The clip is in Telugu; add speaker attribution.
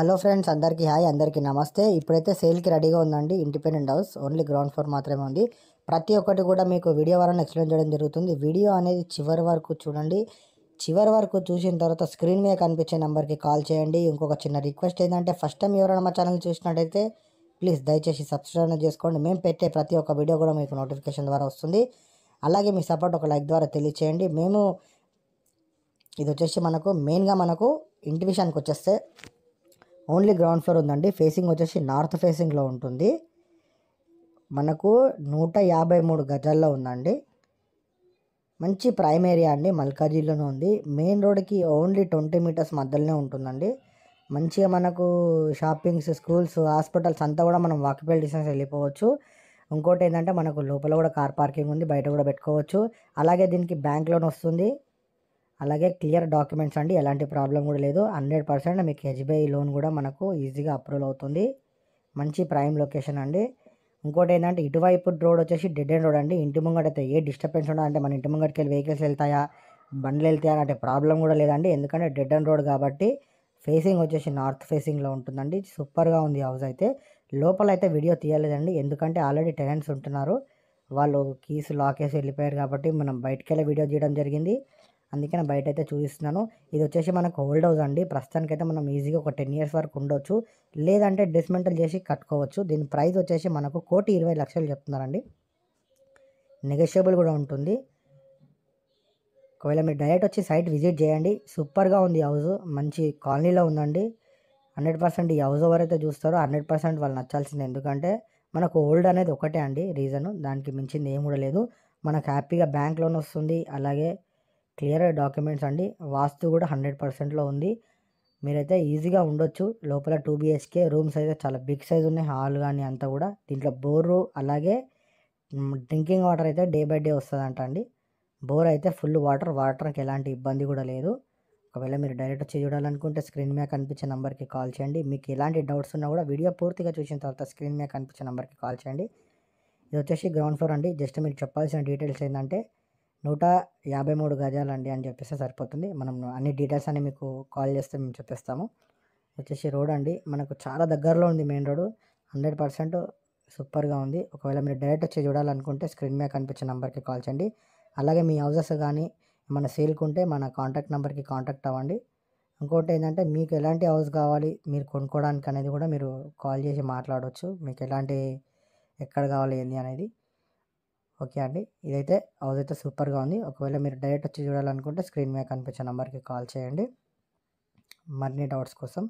Speaker 1: హలో ఫ్రెండ్స్ అందరికీ హాయ్ అందరికీ నమస్తే ఇప్పుడైతే సేల్కి రెడీగా ఉందండి independent house only ground floor మాత్రమే ఉంది ప్రతి ఒక్కటి కూడా మీకు వీడియో వరకు ఎక్స్ప్లెయిన్ చేయడం జరుగుతుంది వీడియో అనేది చివరి వరకు చూడండి చివరి వరకు చూసిన తర్వాత స్క్రీన్ మీద కనిపించే నెంబర్కి కాల్ చేయండి ఇంకొక చిన్న రిక్వెస్ట్ ఏంటంటే ఫస్ట్ టైం ఎవరైనా మా ఛానల్ చూసినట్టయితే ప్లీజ్ దయచేసి సబ్స్క్రైబ్ చేసుకోండి మేము పెట్టే ప్రతి ఒక్క వీడియో కూడా మీకు నోటిఫికేషన్ ద్వారా వస్తుంది అలాగే మీ సపోర్ట్ ఒక లైక్ ద్వారా తెలియచేయండి మేము ఇది వచ్చేసి మనకు మెయిన్గా మనకు ఇంటి విషయానికి వచ్చేస్తే ఓన్లీ గ్రౌండ్ ఫ్లోర్ ఉందండి ఫేసింగ్ వచ్చేసి నార్త్ ఫేసింగ్లో ఉంటుంది మనకు నూట యాభై మూడు గజాల్లో ఉందండి మంచి ప్రైమ్ ఏరియా అండి మల్కాజీలోనే ఉంది మెయిన్ రోడ్కి ఓన్లీ ట్వంటీ మీటర్స్ మధ్యలోనే ఉంటుందండి మంచిగా మనకు షాపింగ్స్ స్కూల్స్ హాస్పిటల్స్ అంతా కూడా మనం వాకబుల్ డిస్టెన్స్ వెళ్ళిపోవచ్చు ఇంకోటి ఏంటంటే మనకు లోపల కూడా కార్ పార్కింగ్ ఉంది బయట కూడా పెట్టుకోవచ్చు అలాగే దీనికి బ్యాంక్ లోన్ వస్తుంది అలాగే క్లియర్ డాక్యుమెంట్స్ అండి ఎలాంటి ప్రాబ్లం కూడా లేదు హండ్రెడ్ పర్సెంట్ మీకు హెచ్బిఐ లోన్ కూడా మనకు ఈజీగా అప్రూవల్ అవుతుంది మంచి ప్రైమ్ లొకేషన్ అండి ఇంకోటి ఏంటంటే ఇటువైపు రోడ్ వచ్చేసి డెడ్ ఎండ్ రోడ్ అండి ఇంటి ముంగట అయితే ఏ డిస్టర్బెన్స్ ఉండదు అంటే మన ఇంటి ముంగటికి వెళ్ళి వెహికల్స్ వెళ్తాయా బండ్లు వెళ్తాయా అంటే ప్రాబ్లం కూడా లేదండి ఎందుకంటే డెడ్ అండ్ రోడ్ కాబట్టి ఫేసింగ్ వచ్చేసి నార్త్ ఫేసింగ్లో ఉంటుందండి సూపర్గా ఉంది హౌస్ అయితే లోపల అయితే వీడియో తీయలేదండి ఎందుకంటే ఆల్రెడీ టెనెంట్స్ ఉంటున్నారు వాళ్ళు కీస్ లాకేసి వెళ్ళిపోయారు కాబట్టి మనం బయటకెళ్ళి వీడియో తీయడం జరిగింది అందుకనే బయటైతే బయట అయితే చూపిస్తున్నాను ఇది వచ్చేసి మనకు హోల్డ్ హౌస్ అండి అయితే మనం ఈజీగా ఒక టెన్ ఇయర్స్ వరకు ఉండొచ్చు లేదంటే డిస్మెంటల్ చేసి కట్టుకోవచ్చు దీని ప్రైస్ వచ్చేసి మనకు కోటి ఇరవై లక్షలు చెప్తున్నారండి నెగోషియబుల్ కూడా ఉంటుంది ఒకవేళ మీరు డైరెక్ట్ వచ్చి సైట్ విజిట్ చేయండి సూపర్గా ఉంది హౌస్ మంచి కాలనీలో ఉందండి హండ్రెడ్ పర్సెంట్ ఈ హౌస్ ఎవరైతే చూస్తారో హండ్రెడ్ పర్సెంట్ వాళ్ళు నచ్చాల్సింది ఎందుకంటే మనకు ఓల్డ్ అనేది ఒకటే అండి రీజను దానికి మించింది ఏం కూడా లేదు మనకు హ్యాపీగా బ్యాంక్ లోన్ వస్తుంది అలాగే క్లియర్ డాక్యుమెంట్స్ అండి వాస్తు కూడా హండ్రెడ్ పర్సెంట్లో ఉంది మీరైతే ఈజీగా ఉండొచ్చు లోపల టూ బిహెచ్కే రూమ్స్ అయితే చాలా బిగ్ సైజ్ ఉన్నాయి హాల్ కానీ అంతా కూడా దీంట్లో బోరు అలాగే డ్రింకింగ్ వాటర్ అయితే డే బై డే వస్తుందంట అండి బోర్ అయితే ఫుల్ వాటర్ వాటర్కి ఎలాంటి ఇబ్బంది కూడా లేదు ఒకవేళ మీరు డైరెక్ట్ వచ్చి చూడాలనుకుంటే స్క్రీన్ మీద కనిపించే నెంబర్కి కాల్ చేయండి మీకు ఎలాంటి డౌట్స్ ఉన్నా కూడా వీడియో పూర్తిగా చూసిన తర్వాత స్క్రీన్ మీద కనిపించే నెంబర్కి కాల్ చేయండి ఇది వచ్చేసి గ్రౌండ్ ఫ్లోర్ అండి జస్ట్ మీరు చెప్పాల్సిన డీటెయిల్స్ ఏంటంటే నూట యాభై మూడు గజాలు అండి అని చెప్పేసి సరిపోతుంది మనం అన్ని డీటెయిల్స్ అన్నీ మీకు కాల్ చేస్తే మేము చెప్పేస్తాము వచ్చేసి రోడ్ అండి మనకు చాలా దగ్గరలో ఉంది మెయిన్ రోడ్ హండ్రెడ్ పర్సెంట్ సూపర్గా ఉంది ఒకవేళ మీరు డైరెక్ట్ వచ్చి చూడాలనుకుంటే స్క్రీన్ మీద కనిపించే నెంబర్కి కాల్ చేయండి అలాగే మీ హౌజెస్ కానీ మన సేల్కుంటే మన కాంటాక్ట్ నెంబర్కి కాంటాక్ట్ అవ్వండి ఇంకోటి ఏంటంటే మీకు ఎలాంటి హౌస్ కావాలి మీరు కొనుక్కోవడానికి అనేది కూడా మీరు కాల్ చేసి మాట్లాడవచ్చు మీకు ఎలాంటి ఎక్కడ కావాలి ఏంది అనేది ఓకే అండి ఇదైతే హౌస్ అయితే సూపర్గా ఉంది ఒకవేళ మీరు డైరెక్ట్ వచ్చి చూడాలనుకుంటే స్క్రీన్ మీద కనిపించే నెంబర్కి కాల్ చేయండి మరిన్ని డౌట్స్ కోసం